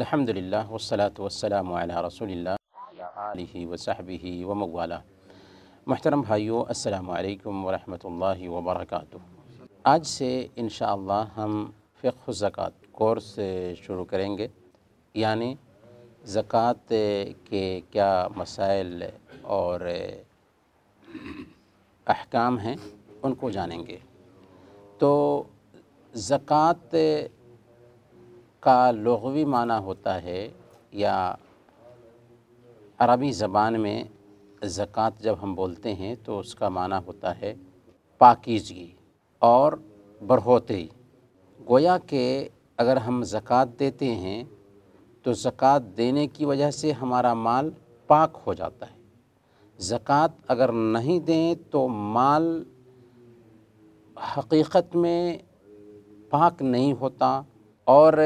अलहमदिल्ला वसलात वसलाम रसोल्ला व वमवाला महतरम भाइयों असलकम वरहमल वबरक आज से इन हम फ़िक् जक़़ात कोर्स शुरू करेंगे यानी ज़क़़त के क्या मसाइल और अहकाम हैं उनको जानेंगे तो ज़क़़त का लगवी माना होता है या अरबी ज़बान में ज़क़़त जब हम बोलते हैं तो उसका माना होता है पाकिजगी और बढ़ोतरी गोया के अगर हम ज़क़़त देते हैं तो ज़क़़त देने की वजह से हमारा माल पाक हो जाता है ज़क़़त अगर नहीं दें तो माल हकीकत में पाक नहीं होता और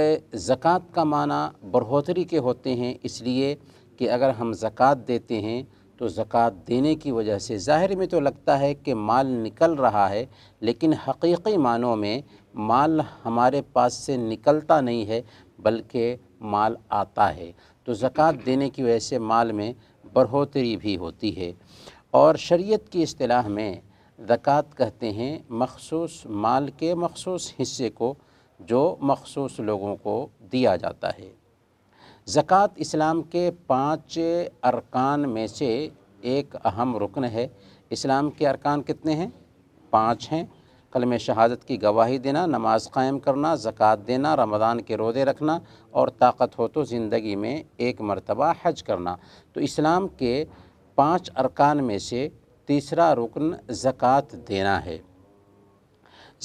ज़क़़त का माना बढ़ोतरी के होते हैं इसलिए कि अगर हम ज़क़़त देते हैं तो ज़क़़त देने की वजह से ज़ाहिर में तो लगता है कि माल निकल रहा है लेकिन हकीकी मानों में माल हमारे पास से निकलता नहीं है बल्कि माल आता है तो ज़क़़त देने की वजह से माल में बढ़ोतरी भी होती है और शरीयत की अतलाह में ज़क़़त कहते हैं मखसूस माल के मखसूस हिस्से को जो मखसूस लोगों को दिया जाता है ज़क़़त इस्लाम के पाँच अरकान में से एक अहम रुकन है इस्लाम के अरकान कितने हैं पाँच हैं कल में शहादत की गवाही देना नमाज कायम करना ज़क़़त देना रमज़ान के रोज़े रखना और ताकत हो तो ज़िंदगी में एक मरतबा हज करना तो इस्लाम के पाँच अरकान में से तीसरा रुकन ज़क़़त देना है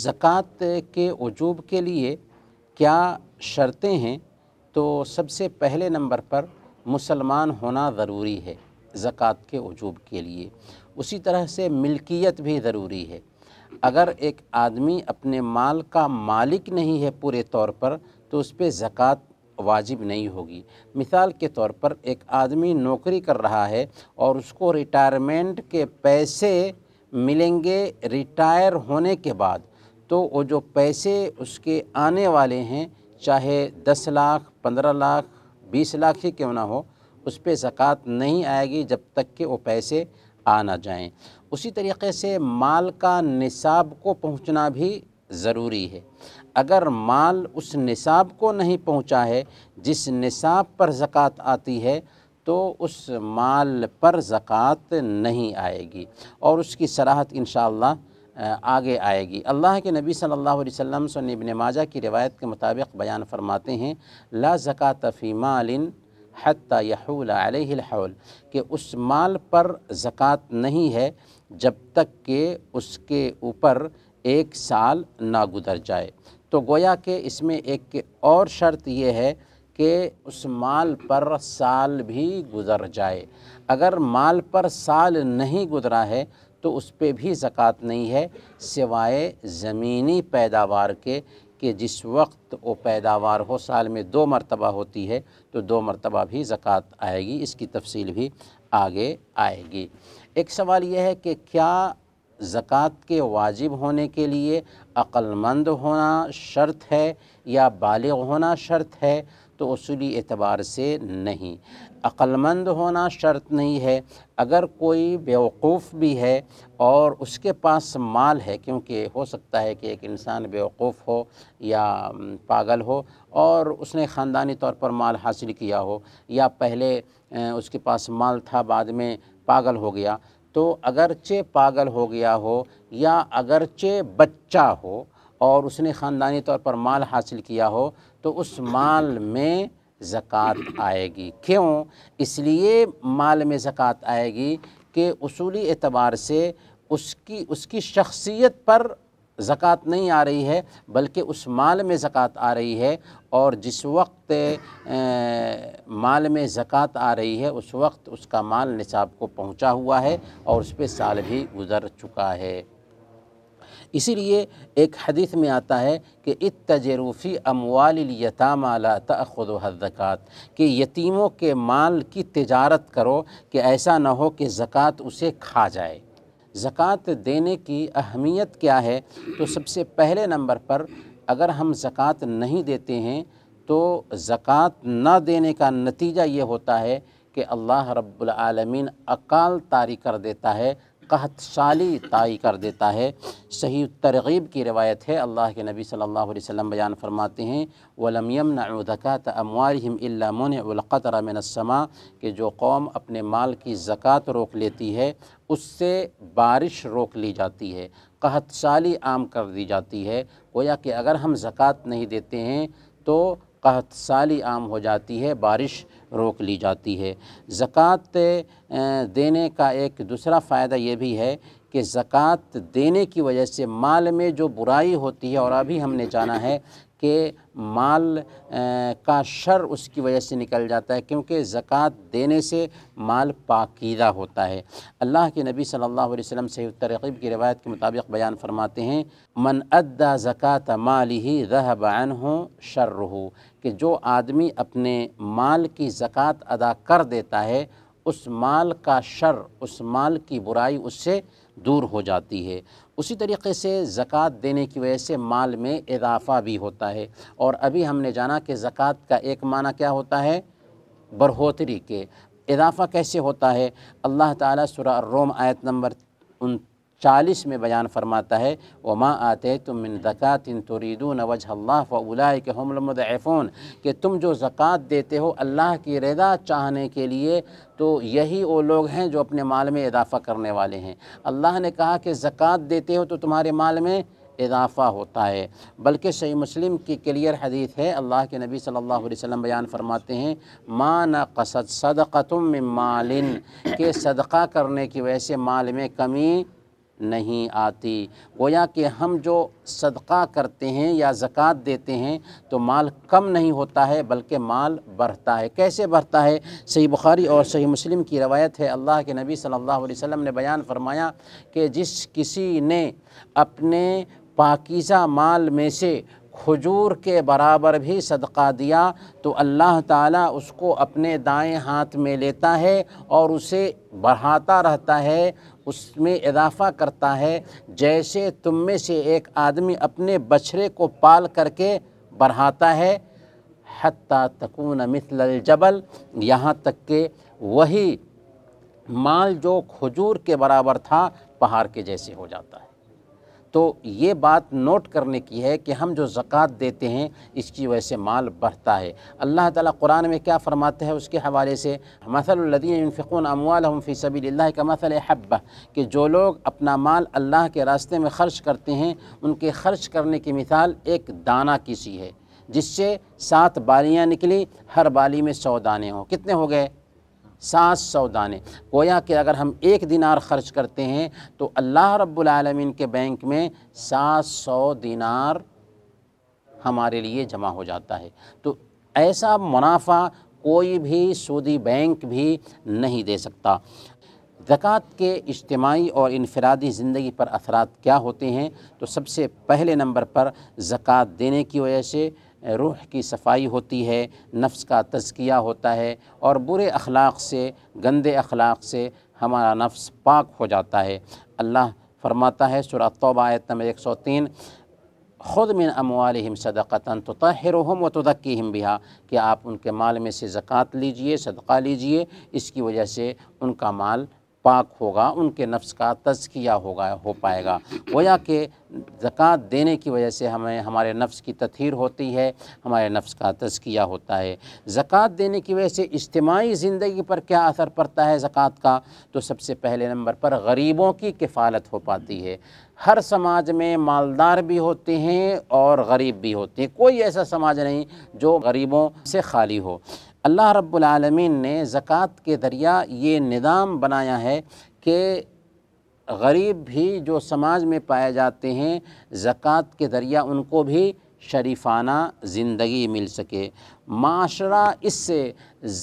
ज़क़़त के वजूब के लिए क्या शर्तें हैं तो सबसे पहले नंबर पर मुसलमान होना ज़रूरी है ज़क़़त के वजूब के लिए उसी तरह से मिल्कियत भी ज़रूरी है अगर एक आदमी अपने माल का मालिक नहीं है पूरे तौर पर तो उस पर ज़क़़त वाजिब नहीं होगी मिसाल के तौर पर एक आदमी नौकरी कर रहा है और उसको रिटायरमेंट के पैसे मिलेंगे रिटायर होने के बाद तो वो जो पैसे उसके आने वाले हैं चाहे दस लाख पंद्रह लाख बीस लाख ही क्यों ना हो उस पर ज़क़़त नहीं आएगी जब तक कि वो पैसे आ ना जाएँ उसी तरीके से माल का निसाब को पहुँचना भी ज़रूरी है अगर माल उस निसाब को नहीं पहुँचा है जिस निसाब पर ज़क़़त आती है तो उस माल पर ज़क़़त नहीं आएगी और उसकी सराहत इन आगे आएगी अल्लाह के नबी सल्लल्लाहु अलैहि वसल्लम सन इबन माजा की रिवायत के मुताबिक बयान फरमाते हैं ला ज़क़़ा तफ़ी मालिन हती यहूल कि उस माल पर ज़क़़त नहीं है जब तक के उसके ऊपर एक साल ना गुजर जाए तो गोया कि इसमें एक और शर्त यह है कि उस माल पर साल भी गुज़र जाए अगर माल पर साल नहीं गुजरा है तो उस पर भी ज़क़़त नहीं है सिवाए ज़मीनी पैदावार के कि जिस वक्त वो पैदावार हो साल में दो मरतबा होती है तो दो मरतबा भी ज़क़़त आएगी इसकी तफसील भी आगे आएगी एक सवाल यह है कि क्या ज़क़़त के वाजिब होने के लिए अक्लमंद होना शर्त है या बाल होना शर्त है तो असूली एतबार से नहीं अक्लमंद होना शर्त नहीं है अगर कोई बेवकूफ़ भी है और उसके पास माल है क्योंकि हो सकता है कि एक इंसान बेवकूफ़ हो या पागल हो और उसने ख़ानदानी तौर पर माल हासिल किया हो या पहले उसके पास माल था बाद में पागल हो गया तो अगरचे पागल हो गया हो या अगरचे बच्चा हो और उसने ख़ानदानी तौर पर माल हासिल किया हो तो उस माल में ज़क़़त आएगी क्यों इसलिए माल में ज़क़़त आएगी कि असूली एतबार से उसकी उसकी शख्सियत पर ज़क़़त नहीं आ रही है बल्कि उस माल में ज़क़़त आ रही है और जिस वक्त ए, माल में ज़क़़त आ रही है उस वक्त उसका माल निसाब को पहुँचा हुआ है और उस पर साल भी गुज़र चुका है इसीलिए एक हदीस में आता है कि इत तजरूफ़ी अमवालतामा तखद ज़क़़त कि यतीमों के माल की तजारत करो कि ऐसा ना हो कि ज़क़़त उसे खा जाए ज़क़़त देने की अहमियत क्या है तो सबसे पहले नंबर पर अगर हम ज़क़़त नहीं देते हैं तो ज़क़़त ना देने का नतीजा ये होता है कि अल्लाह रब्बुल आलमीन अकाल तारी कर देता है कहतशाली तय कर देता है सही तरगीब की रवायत है अल्लाह के नबी सल्लल्लाहु अलैहि वसल्लम बयान फरमाते हैं वलमयम नक़ात अमवारम इलामक़तर कि जो कौम अपने माल की ज़क़़त रोक लेती है उससे बारिश रोक ली जाती है कहतशाली आम कर दी जाती है गोया कि अगर हम ज़क़़त नहीं देते हैं तो कहत साली आम हो जाती है बारिश रोक ली जाती है ज़क़़त देने का एक दूसरा फ़ायदा ये भी है कि ज़क़़त देने की वजह से माल में जो बुराई होती है और अभी हमने जाना है के माल आ, का शर उसकी वजह से निकल जाता है क्योंकि ज़क़़त देने से माल पाकिदा होता है अल्लाह के नबी सल्लल्लाहु अलैहि वसल्लम से तरकीब की रवायत के मुताबिक बयान फरमाते हैं मन अद्दा ज़क़़त माल ही रह बन हो शर हो कि जो आदमी अपने माल की ज़क़़त अदा कर देता है उस माल का शर उस माल की बुराई उससे दूर हो जाती है उसी तरीके से ज़क़़त देने की वजह से माल में इजाफ़ा भी होता है और अभी हमने जाना कि ज़क़़त का एक माना क्या होता है बढ़ोतरी के इजाफ़ा कैसे होता है अल्लाह ताला सुरा रोम आयत नंबर चालीस में बयान फरमाता है व माँ आते तुम मिन ज़क़ातिन तुरीदून वज अल्लाह फ़लाए के हमलमदफ़ोन कि तुम जो ज़क़़त देते हो अल्लाह की रदा चाहने के लिए तो यही वो लोग हैं जो अपने माल में इजाफ़ा करने वाले हैं अल्लाह ने कहा कि ज़क़़त देते हो तो तुम्हारे माल में इजाफ़ा होता है बल्कि सही मुस्लिम की क्लियर हदीत है अल्लाह के नबी सल्लल्लाहु अलैहि वसल्लम बयान फरमाते हैं माँ न कसद तुम मालिन के सदक़ा करने की वजह से माल में कमी नहीं आती गोया कि हम जो सदका करते हैं या ज़क़़त देते हैं तो माल कम नहीं होता है बल्कि माल बढ़ता है कैसे बढ़ता है सही बुखारी और सही मुस्लिम की रवायत है अल्लाह के नबी सल्लल्लाहु अलैहि वसल्लम ने बयान फरमाया कि जिस किसी ने अपने पाकिज़ा माल में से खजूर के बराबर भी सदका दिया तो अल्लाह ताला उसको अपने दाएं हाथ में लेता है और उसे बढ़ाता रहता है उसमें इजाफा करता है जैसे तुम में से एक आदमी अपने बछड़े को पाल करके बढ़ाता है हत्ता तकून मिसल जबल यहाँ तक के वही माल जो खजूर के बराबर था पहाड़ के जैसे हो जाता है तो ये बात नोट करने की है कि हम जो ज़क़़त देते हैं इसकी वजह से माल बढ़ता है अल्लाह ताला कुरान में क्या फ़रमाते हैं उसके हवाले से मसलदीन फ़िकून अमवाल हम फ़ी का मसल हब्बा कि जो लोग अपना माल अल्लाह के रास्ते में ख़र्च करते हैं उनके ख़र्च करने की मिसाल एक दाना की सी है जिससे सात बालियाँ निकली हर बाली में सौ दाने हों कितने हो गए सात सौ दाने गोया कि अगर हम एक दिनार ख़र्च करते हैं तो अल्लाह रब्बुलमीन के बैंक में सात सौ दिनार हमारे लिए जमा हो जाता है तो ऐसा मुनाफा कोई भी सूदी बैंक भी नहीं दे सकता ज़क़़त के इज्तमाही और इनफरादी ज़िंदगी पर असरात क्या होते हैं तो सबसे पहले नंबर पर ज़क़़त देने की वजह से रूह की सफाई होती है नफ्स का तज़किया होता है और बुरे अखलाक से गंदे अखलाक से हमारा नफ्स पाक हो जाता है अल्लाह फरमाता है सुरा तौबा आयत नंबर एक सौ तीन ख़ुद मिन अमवालम सदक़ता तो तहरहम व तदक्कीम बिहा कि आप उनके माल में से ज़क़़त लीजिए सदक़ा लीजिए इसकी वजह से उनका माल पाक होगा उनके नफ्स का तजकिया होगा हो पाएगा या कि ज़क़़त देने की वजह से हमें हमारे नफ्स की तथहर होती है हमारे नफ्स का तजकिया होता है ज़क़़त देने की वजह से इज्तमी ज़िंदगी पर क्या असर पड़ता है ज़क़़त का तो सबसे पहले नंबर पर गरीबों की किफ़ालत हो पाती है हर समाज में मालदार भी होते हैं और गरीब भी होते हैं कोई ऐसा समाज नहीं जो गरीबों से खाली हो अल्लाह रब्लम ने ज़क़़त के ज़रिया ये निज़ाम बनाया है कि गरीब भी जो समाज में पाए जाते हैं ज़क़़त के ज़रिया उनको भी शरीफाना ज़िंदगी मिल सके माशरा इससे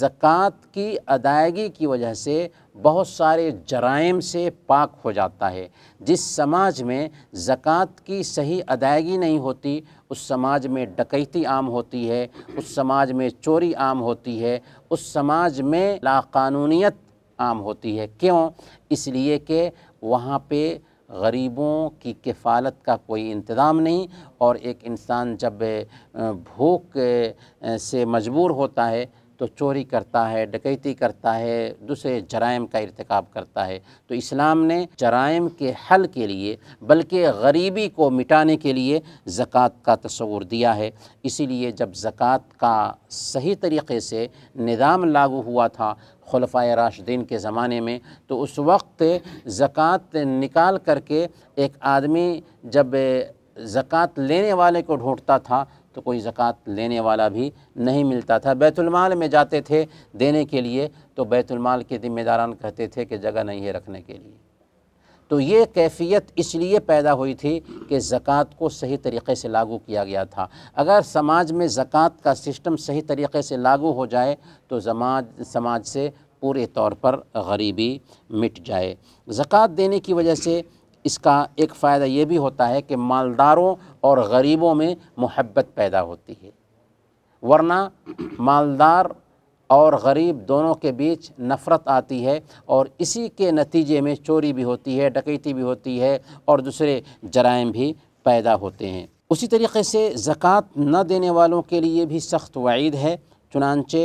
ज़क़़त की अदायगी की वजह से बहुत सारे जराइम से पाक हो जाता है जिस समाज में ज़क़़त की सही अदायगी नहीं होती उस समाज में डकैती आम होती है उस समाज में चोरी आम होती है उस समाज में लाकानूनीत आम होती है क्यों इसलिए कि वहाँ पे गरीबों की किफ़ालत का कोई इंतज़ाम नहीं और एक इंसान जब भूख से मजबूर होता है तो चोरी करता है डकैती करता है दूसरे जराइम का इरतकब करता है तो इस्लाम ने जराइम के हल के लिए बल्कि गरीबी को मिटाने के लिए ज़क़़त का तस्वूर दिया है इसीलिए जब ज़क़़त का सही तरीक़े से निज़ाम लागू हुआ था खलफा राशदीन के ज़माने में तो उस वक्त ज़क़़त निकाल करके एक आदमी जब ज़क़़त लेने वाले को ढूंढता था तो कोई ज़क़़त लेने वाला भी नहीं मिलता था बैतुलमाल में जाते थे देने के लिए तो बैतुलमाल के ज़िम्मेदारान कहते थे कि जगह नहीं है रखने के लिए तो ये कैफियत इसलिए पैदा हुई थी कि ज़क़़त को सही तरीक़े से लागू किया गया था अगर समाज में ज़क़़त का सिस्टम सही तरीक़े से लागू हो जाए तो समाज समाज से पूरे तौर पर गरीबी मिट जाए ज़क़़त देने की वजह से इसका एक फ़ायदा ये भी होता है कि मालदारों और गरीबों में मोहब्बत पैदा होती है वरना मालदार और गरीब दोनों के बीच नफ़रत आती है और इसी के नतीजे में चोरी भी होती है डकैती भी होती है और दूसरे जराइम भी पैदा होते हैं उसी तरीके से ज़क़़त न देने वालों के लिए भी सख्त वाइद है चुनानचे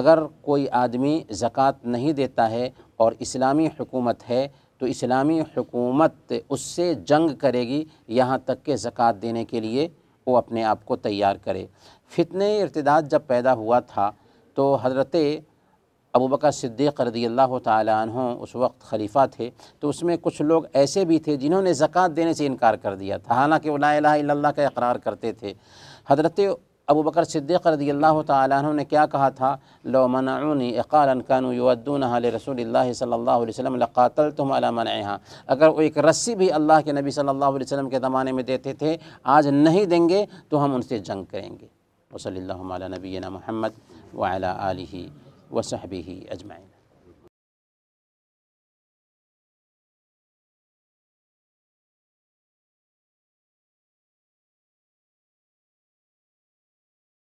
अगर कोई आदमी ज़क़़त नहीं देता है और इस्लामी हुकूमत है तो इस्लामी हुकूमत उससे जंग करेगी यहाँ तक के ज़क़़त देने के लिए वो अपने आप को तैयार करे फितने इर्तदाद जब पैदा हुआ था तो हज़रत अबू बकर सिद्दीक़ रदी अल्लाह तहों उस वक्त खलीफा थे तो उसमें कुछ लोग ऐसे भी थे जिन्होंने ज़क़़त देने से इनकार कर दिया था हालाँकि वो ला इलाहा इल्लल्लाह का इकरार करते थे हज़रत अबू बकर सिद्दीक रदी अल्लाह तु ने क्या कहा था लोमनाऊनी क़ालन कानू युद्दून रसूल सल्ला वसम लक़ातल तुम अलामन अगर वो एक रस्सी भी अल्लाह के नबी सल्लल्लाहु अलैहि वसल्लम के ज़माने में देते थे आज नहीं देंगे तो हम उनसे जंग करेंगे वसली नबीना महमद वाली वसहबी अजमाइन